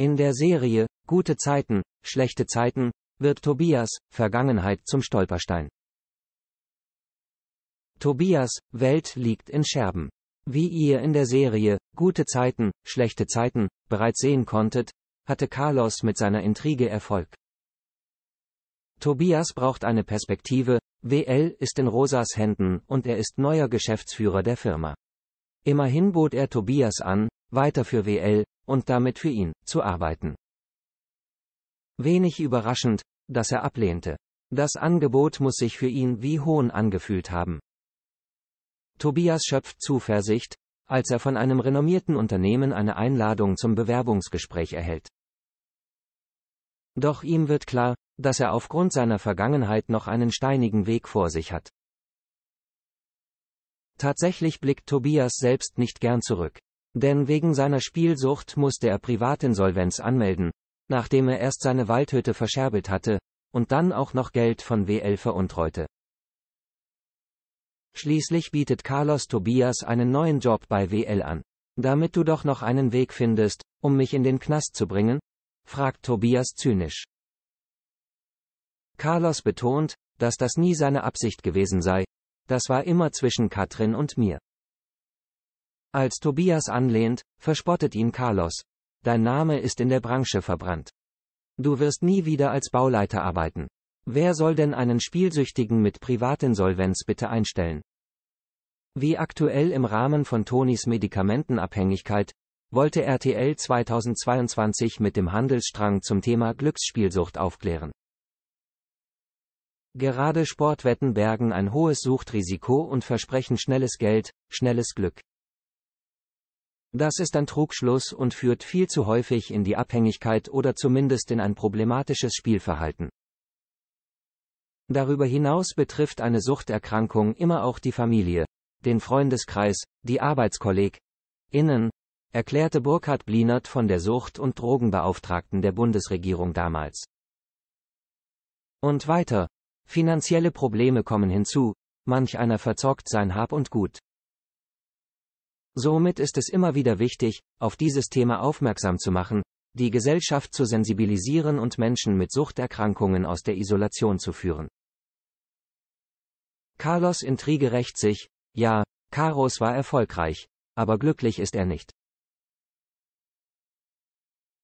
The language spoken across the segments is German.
In der Serie Gute Zeiten, schlechte Zeiten wird Tobias Vergangenheit zum Stolperstein. Tobias Welt liegt in Scherben. Wie ihr in der Serie Gute Zeiten, schlechte Zeiten bereits sehen konntet, hatte Carlos mit seiner Intrige Erfolg. Tobias braucht eine Perspektive, WL ist in Rosas Händen und er ist neuer Geschäftsführer der Firma. Immerhin bot er Tobias an, weiter für WL und damit für ihn zu arbeiten. Wenig überraschend, dass er ablehnte. Das Angebot muss sich für ihn wie Hohn angefühlt haben. Tobias schöpft Zuversicht, als er von einem renommierten Unternehmen eine Einladung zum Bewerbungsgespräch erhält. Doch ihm wird klar, dass er aufgrund seiner Vergangenheit noch einen steinigen Weg vor sich hat. Tatsächlich blickt Tobias selbst nicht gern zurück. Denn wegen seiner Spielsucht musste er Privatinsolvenz anmelden, nachdem er erst seine Waldhütte verscherbelt hatte, und dann auch noch Geld von WL veruntreute. Schließlich bietet Carlos Tobias einen neuen Job bei WL an. Damit du doch noch einen Weg findest, um mich in den Knast zu bringen? fragt Tobias zynisch. Carlos betont, dass das nie seine Absicht gewesen sei, das war immer zwischen Katrin und mir. Als Tobias anlehnt, verspottet ihn Carlos. Dein Name ist in der Branche verbrannt. Du wirst nie wieder als Bauleiter arbeiten. Wer soll denn einen Spielsüchtigen mit Privatinsolvenz bitte einstellen? Wie aktuell im Rahmen von Tonis Medikamentenabhängigkeit, wollte RTL 2022 mit dem Handelsstrang zum Thema Glücksspielsucht aufklären. Gerade Sportwetten bergen ein hohes Suchtrisiko und versprechen schnelles Geld, schnelles Glück. Das ist ein Trugschluss und führt viel zu häufig in die Abhängigkeit oder zumindest in ein problematisches Spielverhalten. Darüber hinaus betrifft eine Suchterkrankung immer auch die Familie, den Freundeskreis, die Arbeitskolleg, innen, erklärte Burkhard Blinert von der Sucht- und Drogenbeauftragten der Bundesregierung damals. Und weiter. Finanzielle Probleme kommen hinzu, manch einer verzockt sein Hab und Gut. Somit ist es immer wieder wichtig, auf dieses Thema aufmerksam zu machen, die Gesellschaft zu sensibilisieren und Menschen mit Suchterkrankungen aus der Isolation zu führen. Carlos Intrige rächt sich, ja, Karos war erfolgreich, aber glücklich ist er nicht.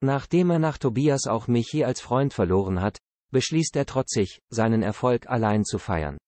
Nachdem er nach Tobias auch Michi als Freund verloren hat, beschließt er trotzig, seinen Erfolg allein zu feiern.